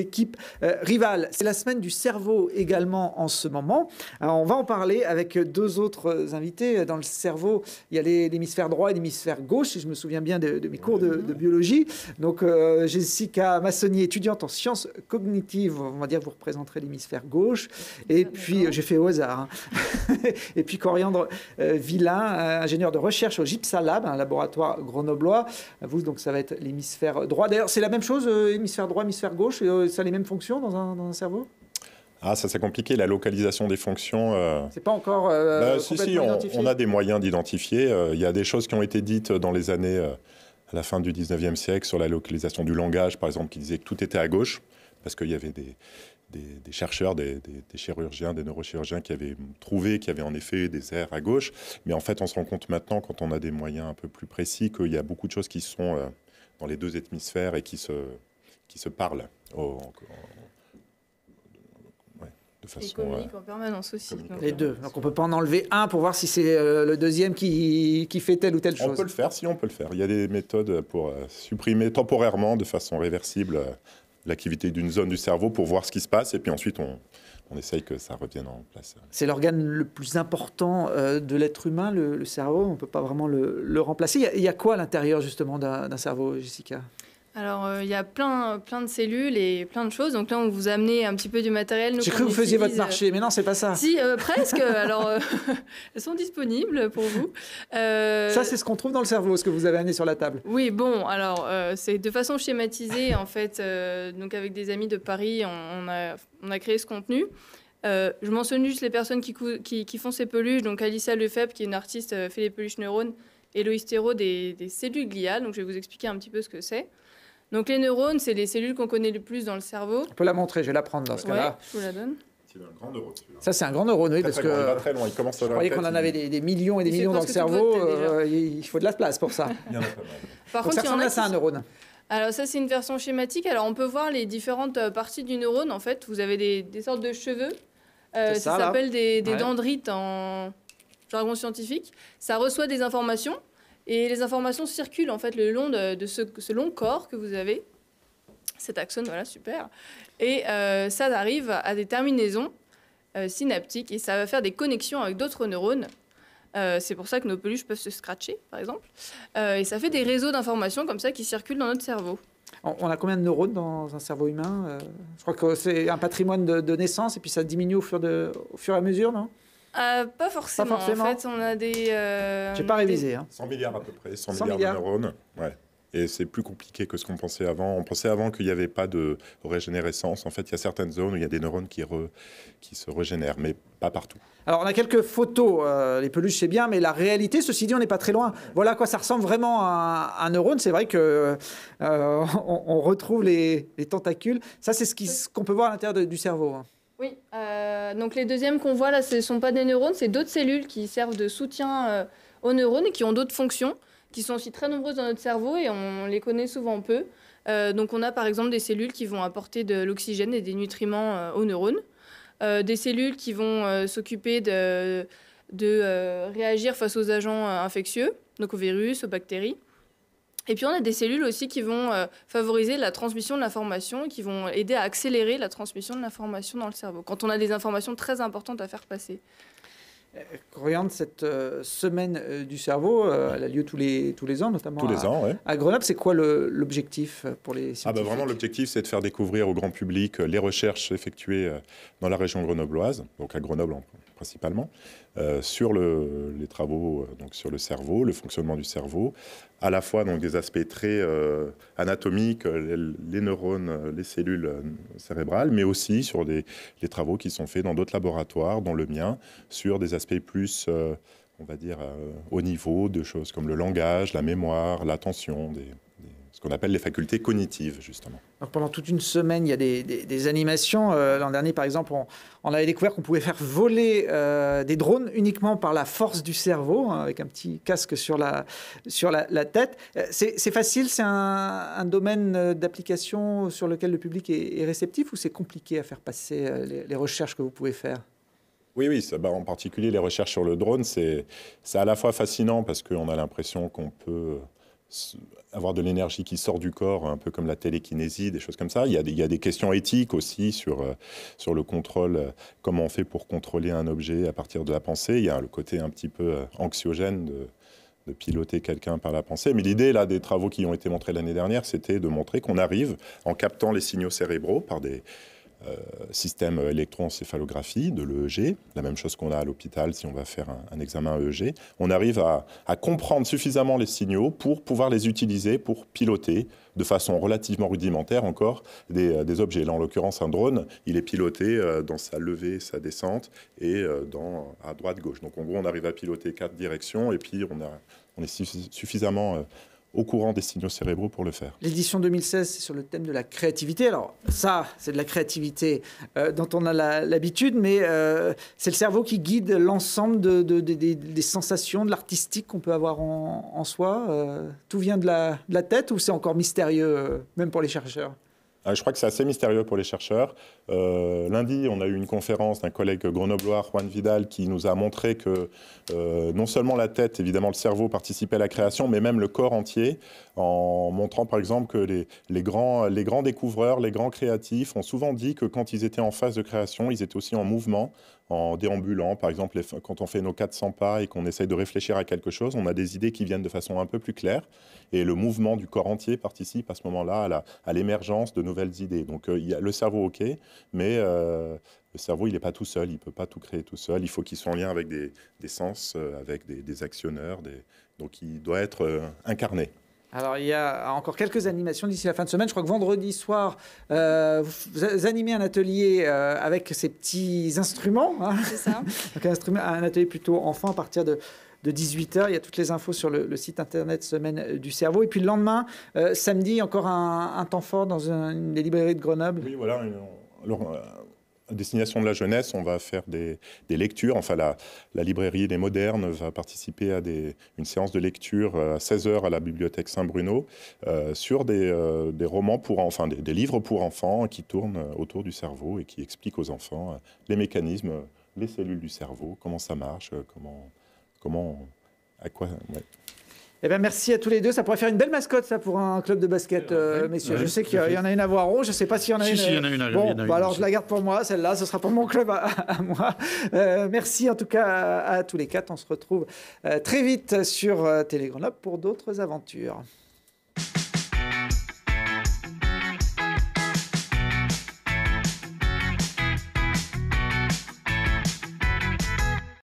équipes euh, rivale, C'est la semaine du cerveau également en ce moment. Alors, on va en parler avec deux autres invités. Dans le cerveau, il y a l'hémisphère droit et l'hémisphère gauche, si je me souviens bien de, mes cours de, biologie. Donc euh, Jessica Massonnier, étudiante en sciences cognitives, on va dire vous représenterez l'hémisphère gauche. Et ah, puis, euh, j'ai fait au hasard. Hein. et puis Coriandre Villain, ingénieur de recherche au GIPSA Lab, un laboratoire grenoblois. Vous, donc ça va être l'hémisphère droit. D'ailleurs, c'est la même chose, hémisphère droit, hémisphère gauche ça les mêmes fonctions dans un, dans un cerveau ah, ça c'est compliqué, la localisation des fonctions. Euh. C'est pas encore. Euh, bah, si, si, on, a des moyens d'identifier. Euh, il y a des choses qui ont été dites dans les années à la fin du 19e siècle sur la localisation du langage, par exemple, qui disait que tout était à gauche, parce qu'il y avait des, des, chercheurs, des, des, chirurgiens, des neurochirurgiens qui avaient trouvé qu'il y avait en effet des airs à gauche. Mais en fait, on se rend compte maintenant, quand on a des moyens un peu plus précis, qu'il y a beaucoup de choses qui sont dans les deux hémisphères et qui se qui se parlent de façon, et euh, en permanence aussi. Les deux. Donc on peut pas en enlever un pour voir si c'est euh, le deuxième qui, qui, fait telle ou telle chose. On peut le faire, si on peut le faire. Il y a des méthodes pour euh, supprimer temporairement, de façon réversible, l'activité d'une zone du cerveau pour voir ce qui se passe, et puis ensuite on, on essaye que ça revienne en place. C'est l'organe le plus important de l'être humain, le, cerveau. On peut pas vraiment le, le remplacer. Il y, il y a quoi à l'intérieur justement d'un cerveau, Jessica alors, euh, il y a plein, plein de cellules et plein de choses. Donc là, on vous a amené un petit peu du matériel. J'ai cru que vous faisiez votre euh, marché, mais non, c'est pas ça. Si, euh, presque. Alors, elles sont disponibles pour vous. Ça, c'est ce qu'on trouve dans le cerveau, ce que vous avez amené sur la table. Oui, bon, alors, c'est de façon schématisée, en fait. donc, avec des amis de Paris, on, a, créé ce contenu. je mentionne juste les personnes qui, font ces peluches. Donc, Alissa Lefebvre, qui est une artiste, fait des peluches neurones. Et Loïs des, des cellules gliales. Donc, je vais vous expliquer un petit peu ce que c'est. Donc les neurones, c'est les cellules qu'on connaît le plus dans le cerveau. On peut la montrer, je vais la prendre dans ce cas-là. Je vous la donne. C'est un grand neurone. Ça, c'est un grand neurone, oui, parce que. il commence Je qu'on en avait des, millions et des millions dans le cerveau. Euh, il faut de la place pour ça. Par contre, ça c'est un neurone. Alors ça c'est une version schématique. Alors on peut voir les différentes euh, parties du neurone. En fait, vous avez des, sortes de cheveux. Euh, ça s'appelle des, dendrites en jargon scientifique. Ça reçoit des informations et les informations circulent en fait le long de, ce, ce, long corps que vous avez, cet axone, voilà, super. Et euh, ça arrive à des terminaisons euh, synaptiques et ça va faire des connexions avec d'autres neurones. Euh, c'est pour ça que nos peluches peuvent se scratcher, par exemple. et ça fait des réseaux d'informations comme ça qui circulent dans notre cerveau. On a combien de neurones dans un cerveau humain Je crois que c'est un patrimoine de, de, naissance et puis ça diminue au fur, au fur et à mesure, non euh, pas, forcément, En fait, on a des. Euh, J'ai pas révisé. 100 hein. milliards à peu près, 100, milliards, de neurones. Ouais. Et c'est plus compliqué que ce qu'on pensait avant. On pensait avant qu'il n'y avait pas de régénérescence. En fait, il y a certaines zones où il y a des neurones qui, qui se régénèrent, mais pas partout. Alors, on a quelques photos. Euh, les peluches, c'est bien, mais la réalité, ceci dit, on n'est pas très loin. Voilà à quoi ça ressemble vraiment à, un neurone. C'est vrai que on, retrouve les, tentacules. Ça, c'est ce qu'on peut voir à l'intérieur du cerveau. Hein. Oui, euh, donc les deuxièmes qu'on voit là, ce ne sont pas des neurones, c'est d'autres cellules qui servent de soutien euh, aux neurones et qui ont d'autres fonctions, qui sont aussi très nombreuses dans notre cerveau et on les connaît souvent peu. Euh, donc on a par exemple des cellules qui vont apporter de l'oxygène et des nutriments aux neurones, des cellules qui vont s'occuper de, de réagir face aux agents infectieux, donc aux virus, aux bactéries, et puis on a des cellules aussi qui vont euh, favoriser la transmission de l'information, qui vont aider à accélérer la transmission de l'information dans le cerveau, quand on a des informations très importantes à faire passer. Euh, Coriandre, cette euh, semaine du cerveau, elle a lieu tous les, tous les ans, notamment tous les à, ans, oui. à Grenoble. C'est quoi l'objectif pour les scientifiques ah bah Vraiment, l'objectif, c'est de faire découvrir au grand public les recherches effectuées dans la région grenobloise, donc à Grenoble en, principalement, euh, sur les travaux euh, donc sur le cerveau, le fonctionnement du cerveau, à la fois donc des aspects très euh, anatomiques, les, neurones, les cellules cérébrales, mais aussi sur les travaux qui sont faits dans d'autres laboratoires, dont le mien, sur des aspects plus on va dire, au niveau de choses comme le langage, la mémoire, l'attention, des, ce qu'on appelle les facultés cognitives, justement. pendant toute une semaine, il y a des, animations. Euh, l'an dernier, par exemple, on, avait découvert qu'on pouvait faire voler euh, des drones uniquement par la force du cerveau, hein, avec un petit casque sur la, sur la, tête. Euh, c'est facile, c'est un, domaine d'application sur lequel le public est, réceptif ou c'est compliqué à faire passer les, recherches que vous pouvez faire oui, oui, ça, bah, en particulier les recherches sur le drone, c'est à la fois fascinant parce qu'on a l'impression qu'on peut avoir de l'énergie qui sort du corps, un peu comme la télékinésie, des choses comme ça. Il y a des, questions éthiques aussi sur, euh, sur le contrôle, euh, comment on fait pour contrôler un objet à partir de la pensée. Il y a le côté un petit peu euh, anxiogène de, de piloter quelqu'un par la pensée. Mais l'idée là des travaux qui ont été montrés l'année dernière, c'était de montrer qu'on arrive, en captant les signaux cérébraux par des, euh, système électroencéphalographie de l'EEG, la même chose qu'on a à l'hôpital si on va faire un, examen EEG, on arrive à, comprendre suffisamment les signaux pour pouvoir les utiliser pour piloter de façon relativement rudimentaire encore des, euh, objets. Là, en l'occurrence, un drone, il est piloté euh, dans sa levée, sa descente et dans, à droite, gauche. Donc, en gros, on arrive à piloter quatre directions et puis on est suffisamment au courant des signaux cérébraux pour le faire. L'édition 2016, c'est sur le thème de la créativité. Alors ça, c'est de la créativité euh, dont on a l'habitude, mais euh, c'est le cerveau qui guide l'ensemble des sensations, de l'artistique qu'on peut avoir en, soi. Euh, tout vient de la, tête ou c'est encore mystérieux, même pour les chercheurs ah, je crois que c'est assez mystérieux pour les chercheurs. Euh, lundi, on a eu une conférence d'un collègue grenoblois, Juan Vidal, qui nous a montré que euh, non seulement la tête, évidemment le cerveau participait à la création, mais même le corps entier, en montrant par exemple que les, grands, les grands découvreurs, les grands créatifs ont souvent dit que quand ils étaient en phase de création, ils étaient aussi en mouvement, en déambulant. Par exemple, quand on fait nos 400 pas et qu'on essaye de réfléchir à quelque chose, on a des idées qui viennent de façon un peu plus claire. Et le mouvement du corps entier participe à ce moment-là à l'émergence de nouvelles idées. Donc euh, il y le cerveau, ok, mais euh, le cerveau, il n'est pas tout seul, il ne peut pas tout créer tout seul. Il faut qu'il soit en lien avec des, sens, euh, avec des, actionneurs. Des... Donc il doit être incarné. Alors, il y a encore quelques animations d'ici la fin de semaine. Je crois que vendredi soir, euh, vous animez un atelier euh, avec ces petits instruments. Hein. C'est ça. un, atelier plutôt enfant à partir de, 18h. Il y a toutes les infos sur le, site internet Semaine du cerveau. Et puis le lendemain, euh, samedi, encore un, temps fort dans une, des librairies de Grenoble. Oui, voilà à destination de la jeunesse, on va faire des, lectures. Enfin, la, librairie des Modernes va participer à une séance de lecture euh, à 16h à la bibliothèque Saint-Bruno euh, sur euh, des, romans pour enfin des, livres pour enfants qui tournent autour du cerveau et qui expliquent aux enfants les mécanismes, les cellules du cerveau, comment ça marche, comment, comment, à quoi. Eh bien, merci à tous les deux. Ça pourrait faire une belle mascotte, ça, pour un club de basket, euh, messieurs. je sais qu'il y, en a une à voir Voiron. Oh, je ne sais pas s'il y en a si, une. Si, il y en a euh, une. Bon, bah alors je la garde pour moi, celle-là. Ce sera pour mon club à, moi. Euh, merci en tout cas à, tous les quatre. On se retrouve très vite sur Télégrenoble pour d'autres aventures.